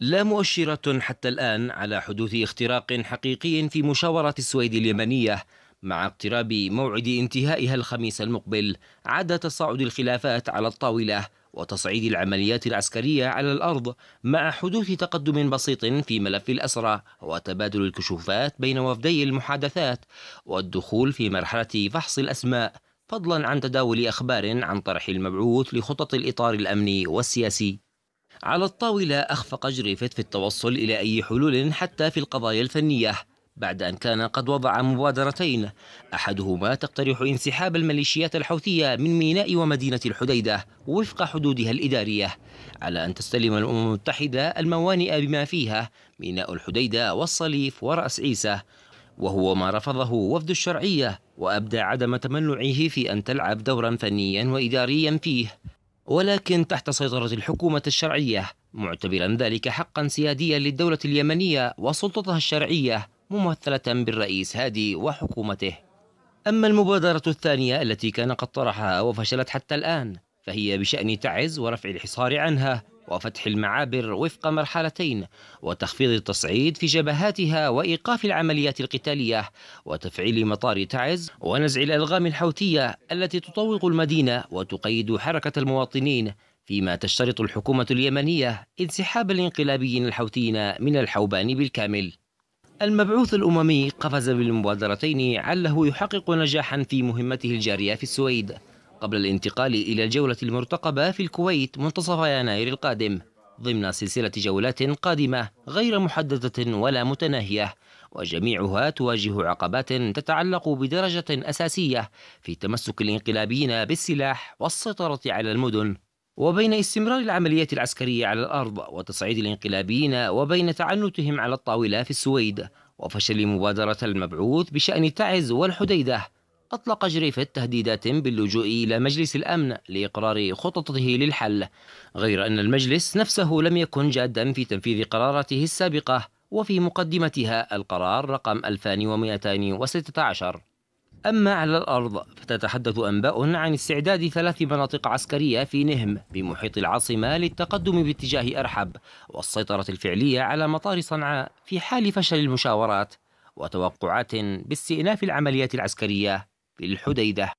لا مؤشرة حتى الآن على حدوث اختراق حقيقي في مشاورة السويد اليمنية مع اقتراب موعد انتهائها الخميس المقبل عاد تصاعد الخلافات على الطاولة وتصعيد العمليات العسكرية على الأرض مع حدوث تقدم بسيط في ملف الأسرى وتبادل الكشوفات بين وفدي المحادثات والدخول في مرحلة فحص الأسماء فضلا عن تداول أخبار عن طرح المبعوث لخطط الإطار الأمني والسياسي على الطاولة أخفق جريفيث في التوصل إلى أي حلول حتى في القضايا الفنية بعد أن كان قد وضع مبادرتين أحدهما تقترح انسحاب الميليشيات الحوثية من ميناء ومدينة الحديدة وفق حدودها الإدارية على أن تستلم الأمم المتحدة الموانئ بما فيها ميناء الحديدة والصليف ورأس عيسى وهو ما رفضه وفد الشرعية وأبدى عدم تمنعه في أن تلعب دورا فنيا وإداريا فيه ولكن تحت سيطرة الحكومة الشرعية معتبرا ذلك حقا سياديا للدولة اليمنية وسلطتها الشرعية ممثلة بالرئيس هادي وحكومته أما المبادرة الثانية التي كان قد طرحها وفشلت حتى الآن فهي بشأن تعز ورفع الحصار عنها وفتح المعابر وفق مرحلتين وتخفيض التصعيد في جبهاتها وإيقاف العمليات القتالية وتفعيل مطار تعز ونزع الألغام الحوثية التي تطوق المدينة وتقيد حركة المواطنين فيما تشترط الحكومة اليمنية انسحاب الانقلابيين الحوثيين من الحوبان بالكامل المبعوث الأممي قفز بالمبادرتين عله يحقق نجاحا في مهمته الجارية في السويد قبل الانتقال إلى الجولة المرتقبة في الكويت منتصف يناير القادم ضمن سلسلة جولات قادمة غير محددة ولا متناهية وجميعها تواجه عقبات تتعلق بدرجة أساسية في تمسك الانقلابيين بالسلاح والسيطرة على المدن وبين استمرار العمليات العسكرية على الأرض وتصعيد الانقلابيين وبين تعنتهم على الطاولة في السويد وفشل مبادرة المبعوث بشأن تعز والحديدة أطلق جريفيث تهديدات باللجوء إلى مجلس الأمن لإقرار خططه للحل غير أن المجلس نفسه لم يكن جادا في تنفيذ قراراته السابقة وفي مقدمتها القرار رقم 2216 أما على الأرض فتتحدث أنباء عن استعداد ثلاث مناطق عسكرية في نهم بمحيط العاصمة للتقدم باتجاه أرحب والسيطرة الفعلية على مطار صنعاء في حال فشل المشاورات وتوقعات باستئناف العمليات العسكرية بالحديدة